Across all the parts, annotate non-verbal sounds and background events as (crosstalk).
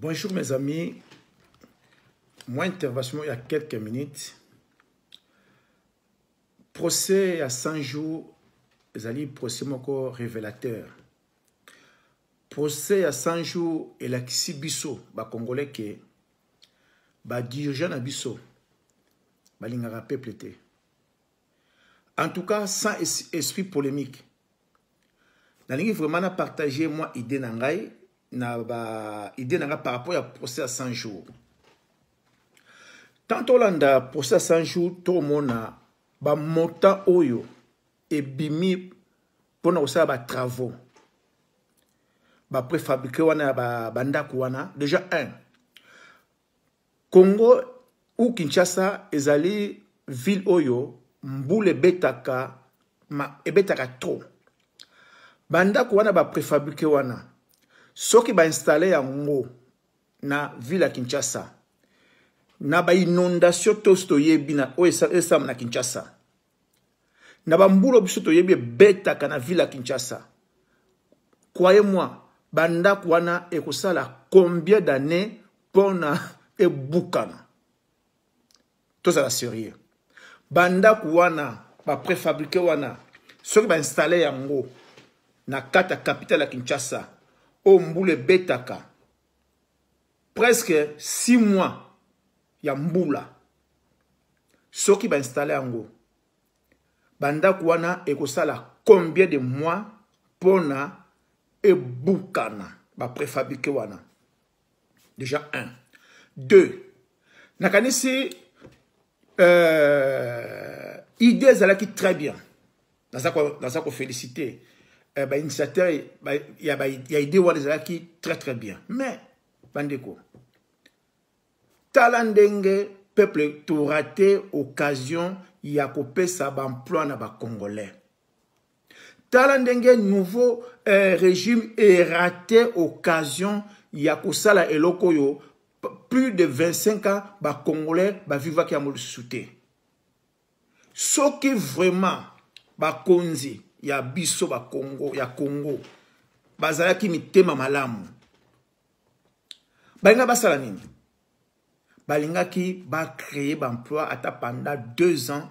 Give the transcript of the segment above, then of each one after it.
Bonjour mes amis. Moi, intervention il y a quelques minutes. Procès à 100 jours, les procès encore révélateur. Procès à 100 jours, et la Bisso, ba Congolais qui ba dirigeant Bisso, ba lingara peuple En tout cas, sans esprit polémique. Nalingi vraiment na partager moi idée nangai na baidée na nga par rapport ya procès ya 100 jours ntango tolanda procès ya 100 jours tokomona bamontant oyo ebimi mpona kosala batravaux baprefabrike wana ya bandako wana déjà 1 congo ou kinshasa ezali ville oyo mbula ebetaka ebetaka trop bandako wana baprefabrike wana soki bainstale yango na ville ya kinshasa na bainondation tosi toyebi na oyo esalama na kinshasa na bambula biso toyebi ebetaka na ville ya kinshasa croye moi bandako wana ekosala combien d'année mpona (laughs) ebukana tozala sérieux bandako wana baprefabrike wana soki bainstale yango na kati ya kapitale ya kinshasa oyo mbula ebetaka presque 6 mois ya mbula soki bainstale yango bandako wana ekosala combien de mois mpona ebukana baprefabrike wana déjà 1 2 nakanisi euh, idée ezalaki très bien naza kofélicite ko bainitiateur ya idée wana ezalaki très très bien mais bandeko tala ndenge peuple tora te occasion ya kopesa bamploi na bacongolais tala ndenge nouveau euh, régime erate occasion ya kosala eloko oyo plus de 25 ans bacongolais bavivaki yango lisusu te soki vraiment bakonzi ya biso bakongo ya kongo bazalaki mitema malamu balinga basala nini balingaki bacréer bamploi ata pendant deux ans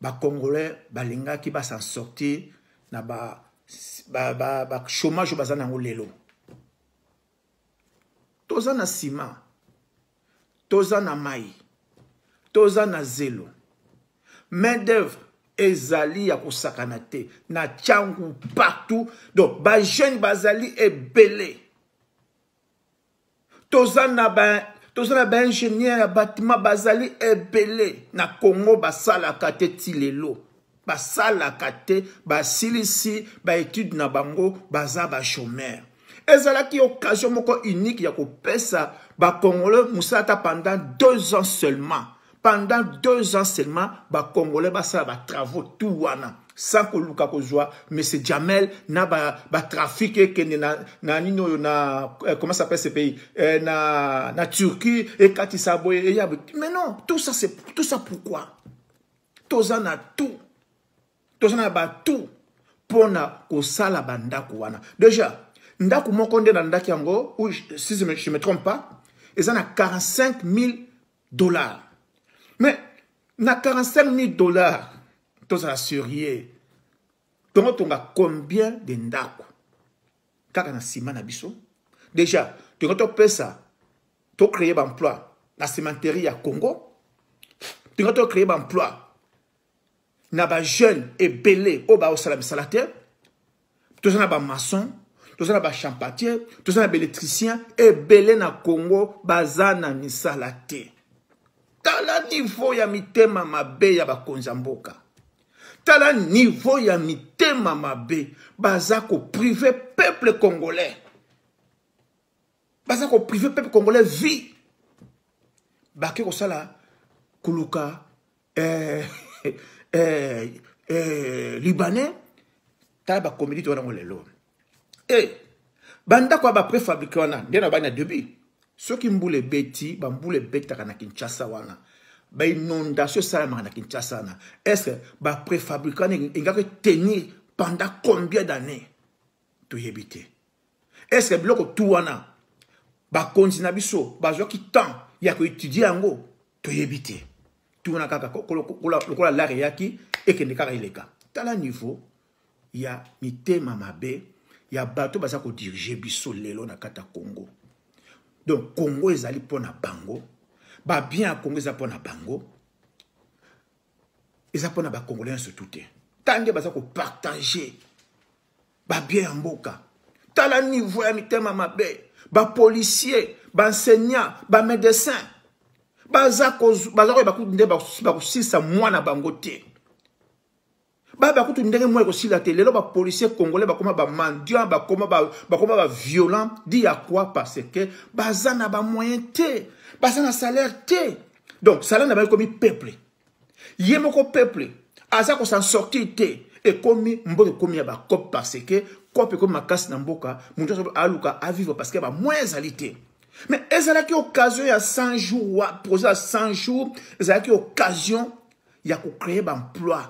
bacongolais balingaki basan sortir na bachômage ba, ba, ba, baza nango lelo toza na nsima toza na mai toza na zelo main d'œuvre ezali ya kosakana te na tiangu partout donc bajeune bazali ebele toza na ba toza na baingénieur ya batima bazali ebele na congo basalaka te ti lelo basalaka te basilisi baétude na bango baza bachômeur ezalaki occasion moko unique ya kopesa bacongolais mosala ata pendant deux ans seulement pendant deux ans seulement bacongolais basala batravaux tout wana sans koluka kozwa mese jamel na batrafik ba ekende na, na nini oyo na eh, comment s'appelle ce pays eh, na, na turquie ekatisa boye eya mais non tout ça, tout ça pourquoi toza na tout toza na batout mpona kosala bandako wana déjà ndako moko nde na ndako yango ou si je ne me, me trompe pas eza na 45 000 dollars me na 45 000 dollars tozala serie tokotonga combien de ndako kaka na nsima na biso déjà tokoki topesa tocréer baemploi na cimenterie ya congo tokoki tocréer baemploi na bajeune ebele oyo baosala misala te toza na bamaçon toza na bachampatier toza na baélectricien ebele na congo baza na misala te tala nivo ya mitema mabe ya bakonzi ya mboka tala nivo ya mitema mabe baza koprive peuple congolais baza koprive peuple congolais vie bake kosala kuluka eh, (laughs) eh, eh, libanais tala bakomedi to wana ngo lelo e bandako ya baprefabrike wana nde na bani ya debut soki mbula ebeti bambula ebetaka na kinshasa wana bainondation esalemaka na kinshasa wana estce baprefabrika wana engaki tenir pendant combien d'année toyebi te estce biloko tu wana bakonzi na biso bazwaki temps ya koétudie yango toyebi te tuna kaka lokola lare eyaki ekende kaka eleka tala niveau ya mitema mabe ya bato baza kodirige biso lelo na kati ya congo donc congo ezali mpona bango babien ya congo eza mpona bango eza mpona bacongolais nyonso tu te ntange baza kopartage babien ya mboka tala niveau ya mitema mabe bapolisier baenseignant bamédecin baza koyeba kutu nde bakosilisa mwana bango te babya kutu ndenge moko ekosila te lelo bapolisier congolais bakoma bamandiant bakoma baviolent di ya kwa parce ke baza na bamoyen te baza na salaire te donc salaire na bango ekomi peuple ye moko peuple aza kosan sortir te ekomi mboka ekomi ya bacope parce ke cope ekomi makasi na mboka moto nyonso aluka avivre parce ke bamoyen ezali te mais ezalaki occasion ya 100 jour wa projet ya 100 jour ezalaki occasion ya kocréer baemploi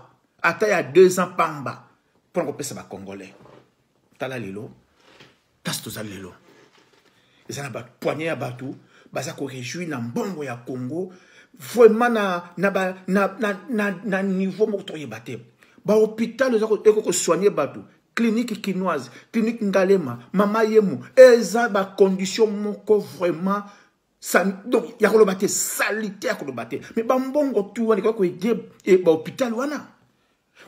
ata ya deux ans pamba mpona kopesa bacongolais tala lelo tasi tozali lelo eza na bapoigne ya bato baza korejuir na mbongo ya congo vraiment na, na, ba, na, na, na, na niveau moko toyeba te bahopital ekoki kosoigne bato clinique kinoise clinique ngalema mama yemu eza bacondition moko vraiment donc ya koloba te sali te ya koloba te mais bambongo tu wana ekoki eh, koede bahopital wana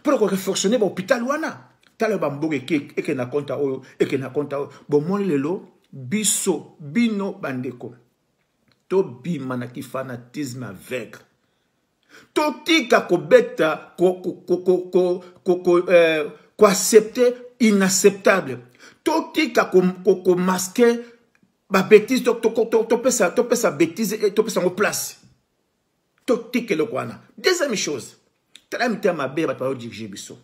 mpo okoki fonctionne bahopital wana tala bamboka eke na konta oyo eke na konta oyo bomoni lelo biso bino bandeko tobima na kifanatisme aveugle totika kobeta koaccepte euh, inacceptable totika komaske babétise topesa bétise topesa yango place totika eloko wana deuxième chose tala mite ya mabe ya bato bazodirige biso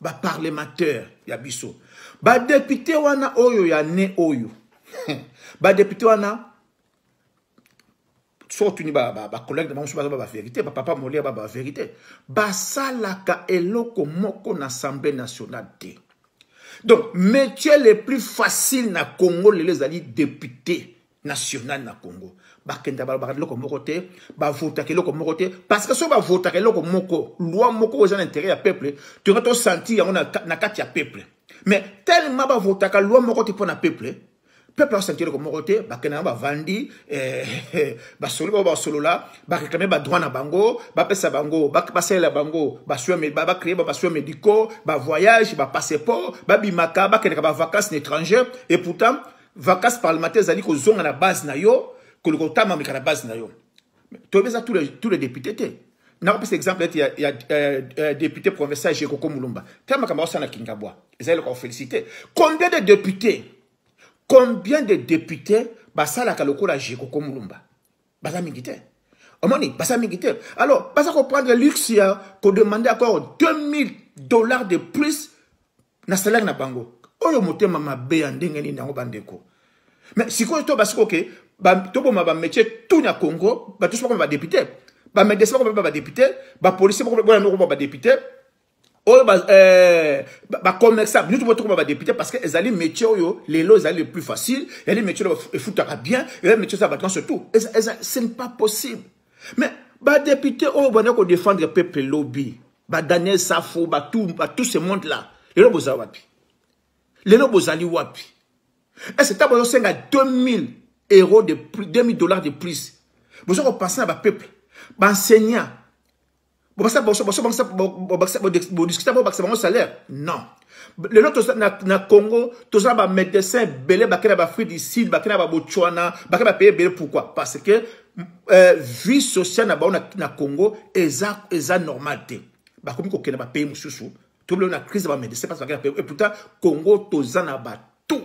baparlementaire ya biso badepute wana oyo ya ne oyo (laughs) badepute wana so otuni bacollege na bango so baza ba bavérité bapapa molia ba bavérité basalaka eloko moko na assemblée nationale te donc métier le plus facile na congo lelo ezali député national na congo bakenda balobaka biloko moko te bavotaka eloko moko te parce que ba bavotaka eloko moko loi moko eza na intérêt ya peuple toyoka sentir yango na kati ya peuple mais tellement bavotaka loi moko pour na peuple peuple asentir eloko moko te bakenda ba eh, eh, solo la, ba réclamer ba droit na bango pesa bango passer la bango créer ba basuya médicaux ba bimaka, ba bakendaka ba vacances étrangères. et pourtant vacances parlementaires ezali zonga na base na yo koleka otamameka kana base na yo tobeza tous les députés te nakopesa exemple a il y a député provincial jekoko mulumba tama kama osana na kingabwa ezali ko féliciter. combien de députés combien de députés basala lokola jekoko mulumba baza mingi te omoni baza mingi te alors baza prendre luxe ya demander encore 2000 dollars de plus na salaire na bango oyo motema mabe ya ndenge nini yango bandeko me sikoyo to basiko oke toboma bamétier tout ya congo député, bato so bakoma badepute bamedecin ba mpe badepute ba bakobanoko ça, nous oyo bacommerçant eh, tout comme ba député parce que ezali métier oyo lelo ezali le plus facile ezali métier oyo efutaka bien ezali métier ça oyo bato surtout ce n'est pas possible mais député oyo bandaki défendre peuple ba tout safo tout ce monde là lelo bozala pas lelo bozali wapi ese ta bozosenga 2000 euro de 2000 dollars de plus bozo kopase na bapeuple baenseignant bodiskute bobakisa bango salaire non lelo na congo toza na bamédecin ebele bake na bafruit du sud bake na babotswana bake bapaye ebele pourkoi parce que euh, vie sociale na bango na congo eza normal te bakomi kokende bapaye mosusu tobele na crise ya bamédecin mpasi bakela mpe pourtant congo toza na bato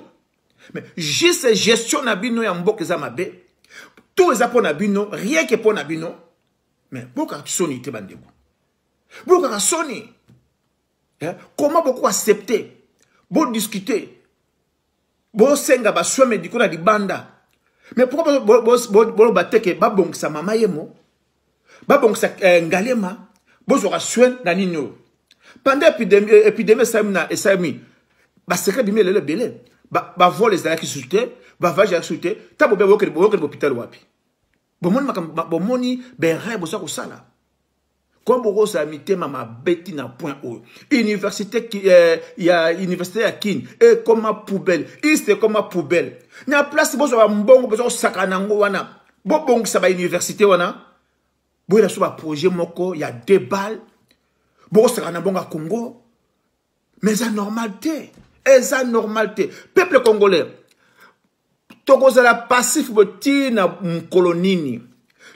mais juste gestion na bino ya mboka eza mabe to eza mpo na bino rien ke mpo na bino mais bokaka soni te bandeko bokaka soni comment boko accepte bodiscute bosenga basoi médiko na libanda mais pourquoi boloba te ke babongisa mama ye mo babongisa euh, ngalema bozwaka soin na nini oyo pendant épidémie esalemi euh, na esalemi basekre bimi elelo ebele bavole ezalaki susu te bavage ezalaki susu te ta bobe boyokeli bohôpital wapi bomoni makambo bomoni berre boza kosala kombo okozala mitema mabe ti na point oyo université eh, ya université ya kini ekoma poubele east ekoma poubele na place bozwa bambongo boza kosakana nango wana bobongisa bauniversité wana boyela so baprojet moko ya deux balle bokosaka na bongo ya congo mais eza normal te eza normal te peuple congolais tokozala passif boye ntina mokolo nini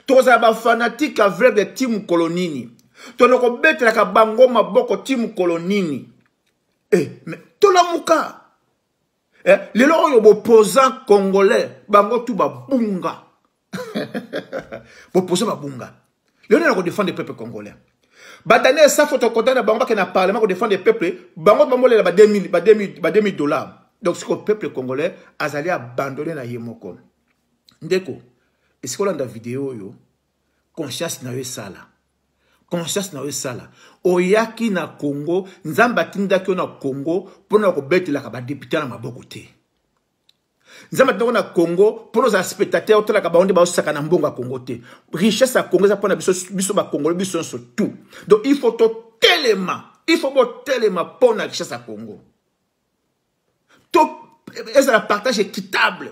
tokozala bafanatike aveugle ti mokolo nini tona kobetelaka bango maboko ti mokolo nini e eh, me tolamuka eh, lelo oyo bopoza congolais bango tu babunga (laughs) bopoza babunga lelo nana kodefendre peuple congolais badani esafo tokonta na bango ake na parlement kodefendre peuple bango bamolela ba 2000 dollars donc sikoyo peuple congolais azali abandone na ye moko ndeko esika olanda video oyo conscience na yo esala conscience na yo esala oyaki na congo nzambe atindaki yo na congo mpona kobetelaka badepute na maboko te nzambe atindako na congo mpo nozala spectateur otalaka bango nde baosaka na mbongo ya congo te richesse ya congo eza mpona biso bakongolo biso nyonso tout donc il faut totelema il faut botelema mpo na richesse ya congo ezala partage équitable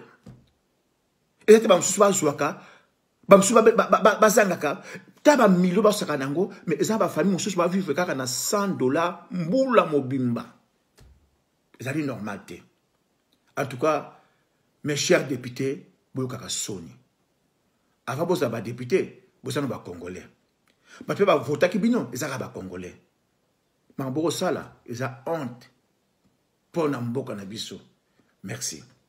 eza te bamosusu bazwaka bamosusu bazangaka ta bamilio basaka na yango mais eza bafamille mosusu bavivre kaka na 100 dollar mbula mobimba ezali normal te en tout cas mes chers députés boyokaka soni avant bozala badéputé bozana bacongolais bato mpe bavotaki bino eza kaka bacongolais makambo bokosala eza honte mpo na mboka na biso merci